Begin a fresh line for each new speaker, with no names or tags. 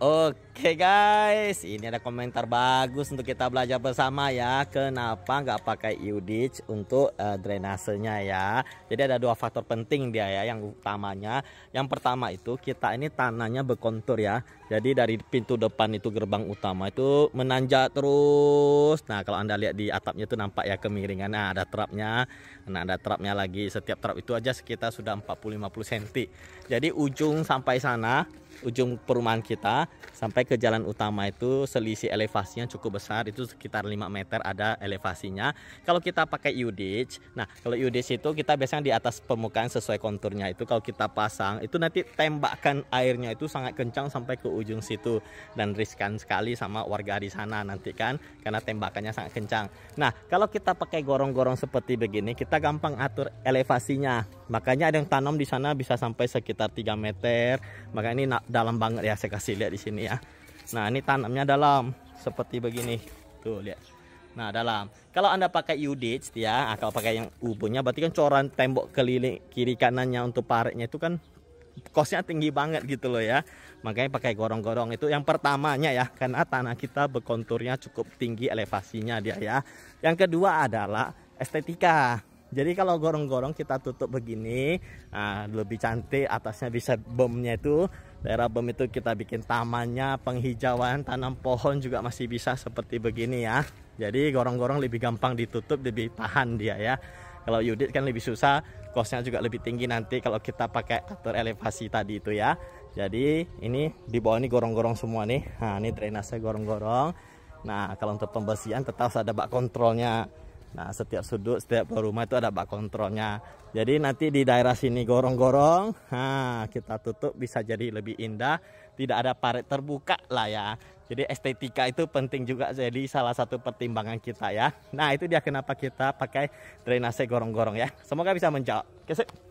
呃。Oke guys, ini ada komentar bagus untuk kita belajar bersama ya. Kenapa nggak pakai UDIC untuk uh, drainasenya ya? Jadi ada dua faktor penting dia ya. Yang utamanya, yang pertama itu kita ini tanahnya berkontur ya. Jadi dari pintu depan itu gerbang utama itu menanjak terus. Nah kalau anda lihat di atapnya itu nampak ya kemiringan. Nah ada trapnya, nah ada trapnya lagi. Setiap trap itu aja sekitar sudah 40-50 cm. Jadi ujung sampai sana, ujung perumahan kita sampai ke jalan utama itu selisih elevasinya cukup besar itu sekitar 5 meter ada elevasinya kalau kita pakai UDH nah kalau UDH itu kita biasanya di atas permukaan sesuai konturnya itu kalau kita pasang itu nanti tembakan airnya itu sangat kencang sampai ke ujung situ dan riskan sekali sama warga di sana nanti kan karena tembakannya sangat kencang nah kalau kita pakai gorong-gorong seperti begini kita gampang atur elevasinya makanya ada yang tanam di sana bisa sampai sekitar 3 meter maka ini dalam banget ya saya kasih lihat di sini ya Nah ini tanamnya dalam seperti begini. Tuh lihat. Nah dalam. Kalau anda pakai udit ya, nah, kalau pakai yang ubunnya berarti kan coran tembok keliling kiri kanannya untuk paretnya itu kan kosnya tinggi banget gitu loh ya. Makanya pakai gorong-gorong itu yang pertamanya ya, karena tanah kita berkonturnya cukup tinggi elevasinya dia ya. Yang kedua adalah estetika. Jadi kalau gorong-gorong kita tutup begini, nah, lebih cantik atasnya bisa bomnya itu. Daerah bom itu kita bikin tamannya, penghijauan, tanam pohon juga masih bisa seperti begini ya. Jadi gorong-gorong lebih gampang ditutup, lebih tahan dia ya. Kalau Yudit kan lebih susah, kosnya juga lebih tinggi nanti kalau kita pakai atur elevasi tadi itu ya. Jadi ini di bawah ini gorong-gorong semua nih. Nah, ini drainase gorong-gorong. Nah, kalau untuk pembersihan tetap ada bak kontrolnya. Nah, setiap sudut, setiap rumah itu ada bak kontrolnya. Jadi nanti di daerah sini gorong-gorong, kita tutup bisa jadi lebih indah. Tidak ada parit terbuka lah ya. Jadi estetika itu penting juga jadi salah satu pertimbangan kita ya. Nah, itu dia kenapa kita pakai drainase gorong-gorong ya. Semoga bisa menjawab. Kesek.